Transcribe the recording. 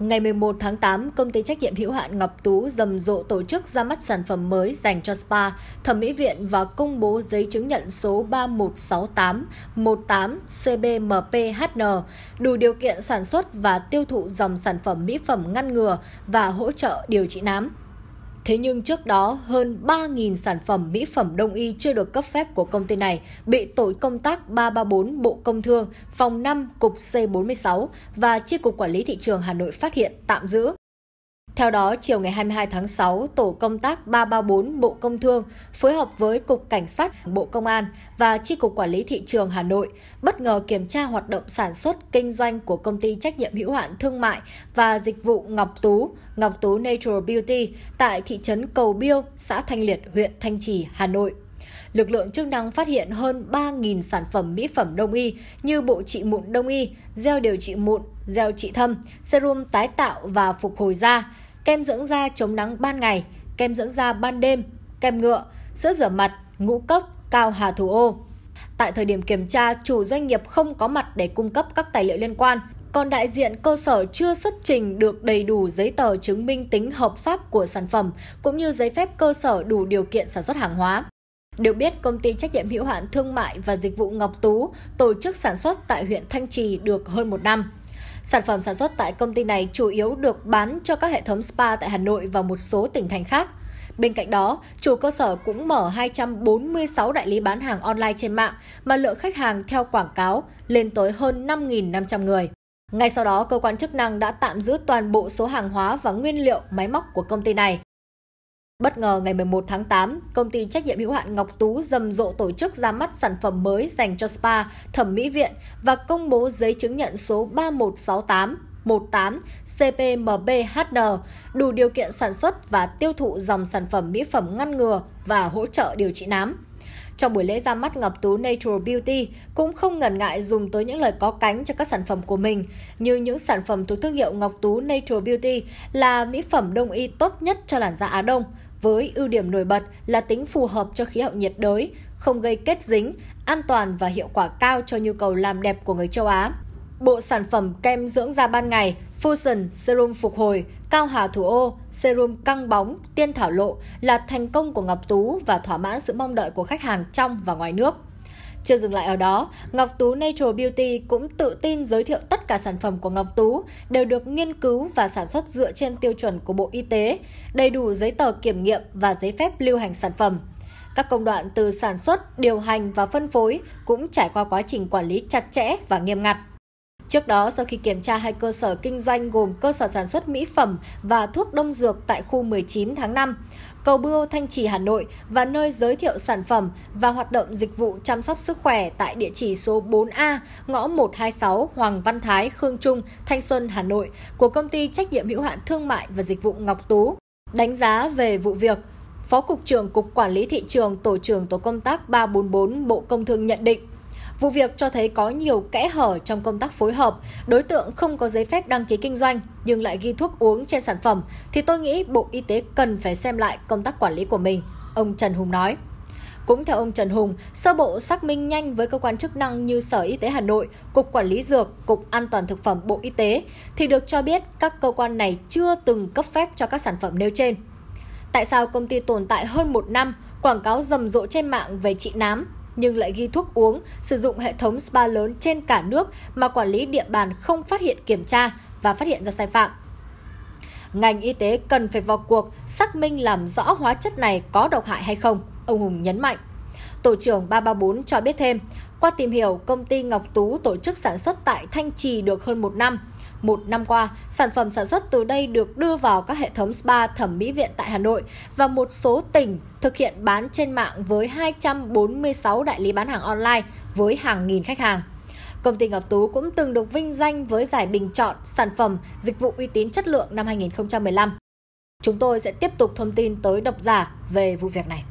Ngày 11 tháng 8, công ty trách nhiệm hữu hạn Ngọc Tú rầm rộ tổ chức ra mắt sản phẩm mới dành cho spa, thẩm mỹ viện và công bố giấy chứng nhận số 316818 CBMPHN đủ điều kiện sản xuất và tiêu thụ dòng sản phẩm mỹ phẩm ngăn ngừa và hỗ trợ điều trị nám. Thế nhưng trước đó, hơn 3.000 sản phẩm mỹ phẩm đông y chưa được cấp phép của công ty này bị tổ công tác 334 Bộ Công Thương, Phòng 5, Cục C46 và Chi cục Quản lý Thị trường Hà Nội phát hiện tạm giữ. Theo đó, chiều ngày 22 tháng 6, Tổ công tác 334 Bộ Công Thương phối hợp với Cục Cảnh sát, Bộ Công an và Tri Cục Quản lý Thị trường Hà Nội bất ngờ kiểm tra hoạt động sản xuất, kinh doanh của công ty trách nhiệm hữu hạn thương mại và dịch vụ Ngọc Tú, Ngọc Tú Natural Beauty tại thị trấn Cầu Biêu, xã Thanh Liệt, huyện Thanh Trì, Hà Nội lực lượng chức năng phát hiện hơn 3.000 sản phẩm mỹ phẩm đông y như bộ trị mụn đông y, gel điều trị mụn, gel trị thâm, serum tái tạo và phục hồi da, kem dưỡng da chống nắng ban ngày, kem dưỡng da ban đêm, kem ngựa, sữa rửa mặt, ngũ cốc, cao hà thủ ô. Tại thời điểm kiểm tra, chủ doanh nghiệp không có mặt để cung cấp các tài liệu liên quan. Còn đại diện cơ sở chưa xuất trình được đầy đủ giấy tờ chứng minh tính hợp pháp của sản phẩm, cũng như giấy phép cơ sở đủ điều kiện sản xuất hàng hóa. Được biết, công ty trách nhiệm hữu hạn thương mại và dịch vụ Ngọc Tú tổ chức sản xuất tại huyện Thanh Trì được hơn một năm. Sản phẩm sản xuất tại công ty này chủ yếu được bán cho các hệ thống spa tại Hà Nội và một số tỉnh thành khác. Bên cạnh đó, chủ cơ sở cũng mở 246 đại lý bán hàng online trên mạng mà lượng khách hàng theo quảng cáo lên tới hơn 5.500 người. Ngay sau đó, cơ quan chức năng đã tạm giữ toàn bộ số hàng hóa và nguyên liệu máy móc của công ty này. Bất ngờ ngày 11 tháng 8, công ty trách nhiệm hữu hạn Ngọc Tú rầm rộ tổ chức ra mắt sản phẩm mới dành cho spa, thẩm mỹ viện và công bố giấy chứng nhận số 3168 18 CPMBHN đủ điều kiện sản xuất và tiêu thụ dòng sản phẩm mỹ phẩm ngăn ngừa và hỗ trợ điều trị nám. Trong buổi lễ ra mắt Ngọc Tú Natural Beauty cũng không ngần ngại dùng tới những lời có cánh cho các sản phẩm của mình, như những sản phẩm thuộc thương hiệu Ngọc Tú Natural Beauty là mỹ phẩm đông y tốt nhất cho làn da Á Đông, với ưu điểm nổi bật là tính phù hợp cho khí hậu nhiệt đới, không gây kết dính, an toàn và hiệu quả cao cho nhu cầu làm đẹp của người châu Á. Bộ sản phẩm kem dưỡng da ban ngày Fusion Serum Phục Hồi, Cao Hà Thủ Ô, Serum Căng Bóng, Tiên Thảo Lộ là thành công của Ngọc Tú và thỏa mãn sự mong đợi của khách hàng trong và ngoài nước. Chưa dừng lại ở đó, Ngọc Tú Natural Beauty cũng tự tin giới thiệu tất cả sản phẩm của Ngọc Tú đều được nghiên cứu và sản xuất dựa trên tiêu chuẩn của Bộ Y tế, đầy đủ giấy tờ kiểm nghiệm và giấy phép lưu hành sản phẩm. Các công đoạn từ sản xuất, điều hành và phân phối cũng trải qua quá trình quản lý chặt chẽ và nghiêm ngặt. Trước đó, sau khi kiểm tra hai cơ sở kinh doanh gồm cơ sở sản xuất mỹ phẩm và thuốc đông dược tại khu 19 tháng 5, cầu Bưu Thanh Trì Hà Nội và nơi giới thiệu sản phẩm và hoạt động dịch vụ chăm sóc sức khỏe tại địa chỉ số 4A, ngõ 126 Hoàng Văn Thái, Khương Trung, Thanh Xuân, Hà Nội của công ty trách nhiệm hữu hạn thương mại và dịch vụ Ngọc Tú. Đánh giá về vụ việc, Phó Cục trưởng Cục Quản lý Thị trường Tổ trưởng Tổ công tác 344 Bộ Công Thương nhận định, Vụ việc cho thấy có nhiều kẽ hở trong công tác phối hợp, đối tượng không có giấy phép đăng ký kinh doanh nhưng lại ghi thuốc uống trên sản phẩm thì tôi nghĩ Bộ Y tế cần phải xem lại công tác quản lý của mình, ông Trần Hùng nói. Cũng theo ông Trần Hùng, sơ bộ xác minh nhanh với cơ quan chức năng như Sở Y tế Hà Nội, Cục Quản lý Dược, Cục An toàn Thực phẩm Bộ Y tế thì được cho biết các cơ quan này chưa từng cấp phép cho các sản phẩm nêu trên. Tại sao công ty tồn tại hơn một năm, quảng cáo rầm rộ trên mạng về trị nám, nhưng lại ghi thuốc uống, sử dụng hệ thống spa lớn trên cả nước mà quản lý địa bàn không phát hiện kiểm tra và phát hiện ra sai phạm. Ngành y tế cần phải vào cuộc xác minh làm rõ hóa chất này có độc hại hay không, ông Hùng nhấn mạnh. Tổ trưởng 334 cho biết thêm, qua tìm hiểu, công ty Ngọc Tú tổ chức sản xuất tại Thanh Trì được hơn một năm – một năm qua, sản phẩm sản xuất từ đây được đưa vào các hệ thống spa thẩm mỹ viện tại Hà Nội và một số tỉnh thực hiện bán trên mạng với 246 đại lý bán hàng online với hàng nghìn khách hàng. Công ty Ngọc Tú cũng từng được vinh danh với giải bình chọn sản phẩm dịch vụ uy tín chất lượng năm 2015. Chúng tôi sẽ tiếp tục thông tin tới độc giả về vụ việc này.